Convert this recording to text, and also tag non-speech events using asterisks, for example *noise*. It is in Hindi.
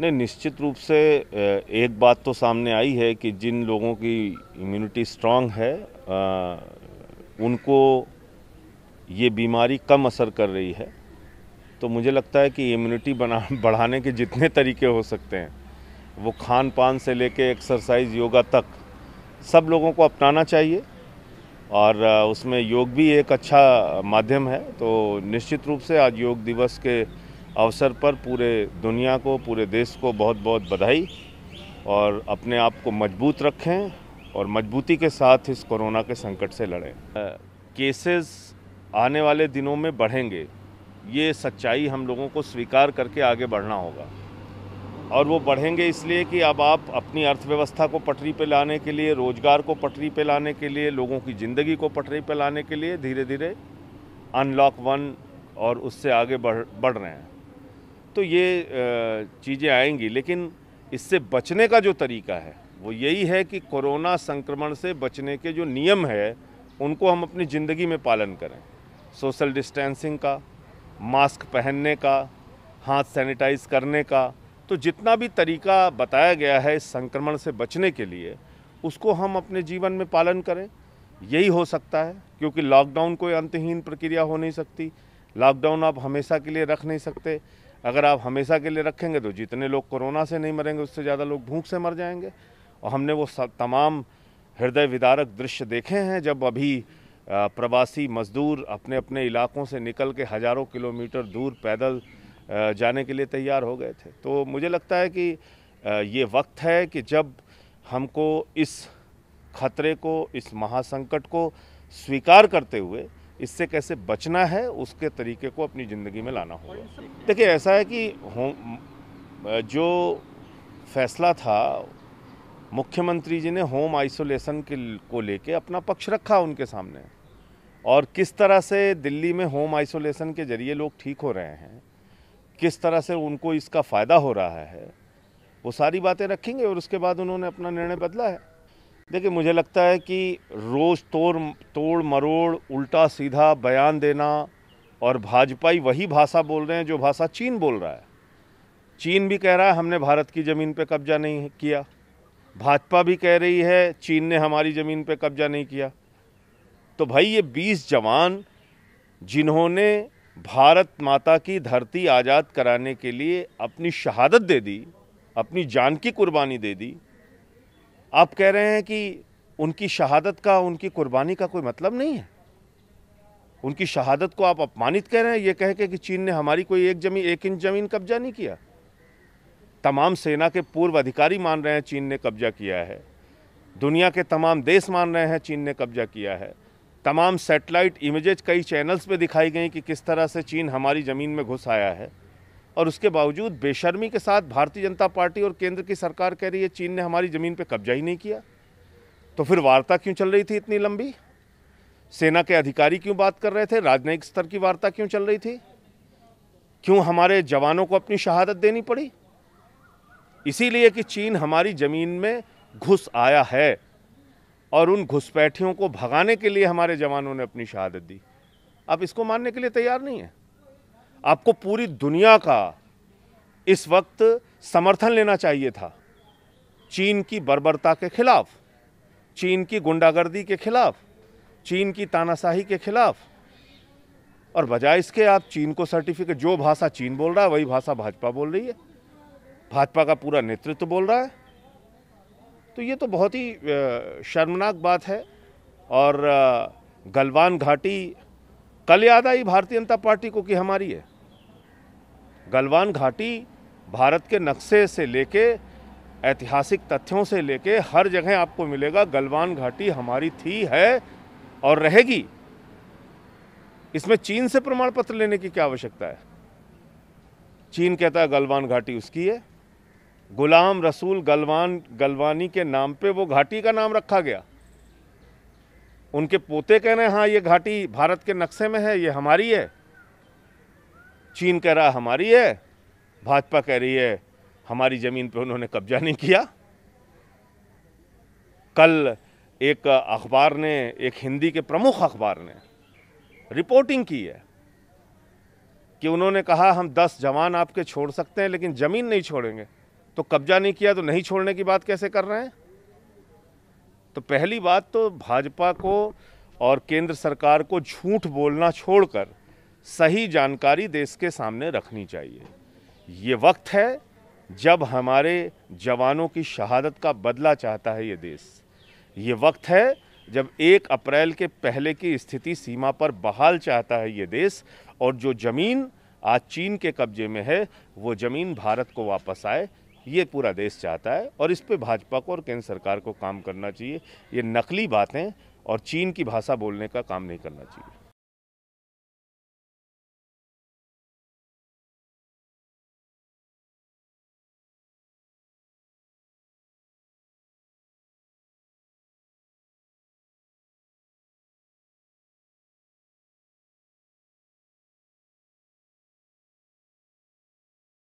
नहीं निश्चित रूप से एक बात तो सामने आई है कि जिन लोगों की इम्यूनिटी स्ट्रांग है उनको ये बीमारी कम असर कर रही है तो मुझे लगता है कि इम्यूनिटी बना *laughs* बढ़ाने के जितने तरीके हो सकते हैं वो खान पान से लेके एक्सरसाइज योगा तक सब लोगों को अपनाना चाहिए और उसमें योग भी एक अच्छा माध्यम है तो निश्चित रूप से आज योग दिवस के अवसर पर पूरे दुनिया को पूरे देश को बहुत बहुत बधाई और अपने आप को मजबूत रखें और मजबूती के साथ इस कोरोना के संकट से लड़ें केसेस आने वाले दिनों में बढ़ेंगे ये सच्चाई हम लोगों को स्वीकार करके आगे बढ़ना होगा और वो बढ़ेंगे इसलिए कि अब आप अपनी अर्थव्यवस्था को पटरी पर लाने के लिए रोज़गार को पटरी पर लाने के लिए लोगों की ज़िंदगी को पटरी पर लाने के लिए धीरे धीरे अनलॉक वन और उससे आगे बढ़ बढ़ रहे हैं तो ये चीज़ें आएंगी लेकिन इससे बचने का जो तरीका है वो यही है कि कोरोना संक्रमण से बचने के जो नियम है उनको हम अपनी ज़िंदगी में पालन करें सोशल डिस्टेंसिंग का मास्क पहनने का हाथ सैनिटाइज करने का तो जितना भी तरीका बताया गया है इस संक्रमण से बचने के लिए उसको हम अपने जीवन में पालन करें यही हो सकता है क्योंकि लॉकडाउन कोई अंतहीन प्रक्रिया हो नहीं सकती लॉकडाउन आप हमेशा के लिए रख नहीं सकते अगर आप हमेशा के लिए रखेंगे तो जितने लोग कोरोना से नहीं मरेंगे उससे ज़्यादा लोग भूख से मर जाएंगे और हमने वो तमाम हृदय विदारक दृश्य देखे हैं जब अभी प्रवासी मजदूर अपने अपने इलाकों से निकल के हज़ारों किलोमीटर दूर पैदल जाने के लिए तैयार हो गए थे तो मुझे लगता है कि ये वक्त है कि जब हमको इस खतरे को इस महासंकट को स्वीकार करते हुए इससे कैसे बचना है उसके तरीके को अपनी ज़िंदगी में लाना होगा देखिए ऐसा है कि जो फैसला था मुख्यमंत्री जी ने होम आइसोलेशन के को लेके अपना पक्ष रखा उनके सामने और किस तरह से दिल्ली में होम आइसोलेशन के ज़रिए लोग ठीक हो रहे हैं किस तरह से उनको इसका फ़ायदा हो रहा है वो सारी बातें रखेंगे और उसके बाद उन्होंने अपना निर्णय बदला है देखिए मुझे लगता है कि रोज़ तोड़ तोड़ मरोड़ उल्टा सीधा बयान देना और भाजपा ही वही भाषा बोल रहे हैं जो भाषा चीन बोल रहा है चीन भी कह रहा है हमने भारत की ज़मीन पर कब्जा नहीं किया भाजपा भी कह रही है चीन ने हमारी ज़मीन पर कब्जा नहीं किया तो भाई ये बीस जवान जिन्होंने भारत माता की धरती आज़ाद कराने के लिए अपनी शहादत दे दी अपनी जान की कुर्बानी दे दी आप कह रहे हैं कि उनकी शहादत का उनकी कुर्बानी का कोई मतलब नहीं है उनकी शहादत को आप अपमानित कह रहे हैं ये कह के कि चीन ने हमारी कोई एक जमीन एक इंच जमीन कब्जा नहीं किया तमाम सेना के पूर्व अधिकारी मान रहे हैं चीन ने कब्जा किया है दुनिया के तमाम देश मान रहे हैं चीन ने कब्जा किया है तमाम सेटेलाइट इमेजेज कई चैनल्स पे दिखाई गई कि किस तरह से चीन हमारी ज़मीन में घुस आया है और उसके बावजूद बेशर्मी के साथ भारतीय जनता पार्टी और केंद्र की सरकार कह रही है चीन ने हमारी ज़मीन पर कब्जा ही नहीं किया तो फिर वार्ता क्यों चल रही थी इतनी लंबी सेना के अधिकारी क्यों बात कर रहे थे राजनयिक स्तर की वार्ता क्यों चल रही थी क्यों हमारे जवानों को अपनी शहादत देनी पड़ी इसीलिए कि चीन हमारी ज़मीन में घुस आया है और उन घुसपैठियों को भगाने के लिए हमारे जवानों ने अपनी शहादत दी आप इसको मानने के लिए तैयार नहीं है आपको पूरी दुनिया का इस वक्त समर्थन लेना चाहिए था चीन की बर्बरता के खिलाफ चीन की गुंडागर्दी के खिलाफ चीन की तानाशाही के खिलाफ और बजाय इसके आप चीन को सर्टिफिकेट जो भाषा चीन बोल रहा है वही भाषा भाजपा बोल रही है भाजपा का पूरा नेतृत्व बोल रहा है तो ये तो बहुत ही शर्मनाक बात है और गलवान घाटी कल याद आई भारतीय जनता पार्टी को कि हमारी है गलवान घाटी भारत के नक्शे से लेके ऐतिहासिक तथ्यों से लेके हर जगह आपको मिलेगा गलवान घाटी हमारी थी है और रहेगी इसमें चीन से प्रमाण पत्र लेने की क्या आवश्यकता है चीन कहता है गलवान घाटी उसकी है गुलाम रसूल गलवान गलवानी के नाम पे वो घाटी का नाम रखा गया उनके पोते कह रहे हैं हाँ ये घाटी भारत के नक्शे में है ये हमारी है चीन कह रहा हमारी है भाजपा कह रही है हमारी ज़मीन पर उन्होंने कब्जा नहीं किया कल एक अखबार ने एक हिंदी के प्रमुख अखबार ने रिपोर्टिंग की है कि उन्होंने कहा हम दस जवान आपके छोड़ सकते हैं लेकिन ज़मीन नहीं छोड़ेंगे तो कब्जा नहीं किया तो नहीं छोड़ने की बात कैसे कर रहे हैं तो पहली बात तो भाजपा को और केंद्र सरकार को झूठ बोलना छोड़कर सही जानकारी देश के सामने रखनी चाहिए ये वक्त है जब हमारे जवानों की शहादत का बदला चाहता है ये देश ये वक्त है जब एक अप्रैल के पहले की स्थिति सीमा पर बहाल चाहता है ये देश और जो ज़मीन आज चीन के कब्जे में है वो ज़मीन भारत को वापस आए ये पूरा देश चाहता है और इस पे भाजपा को और केंद्र सरकार को काम करना चाहिए ये नकली बातें और चीन की भाषा बोलने का काम नहीं करना चाहिए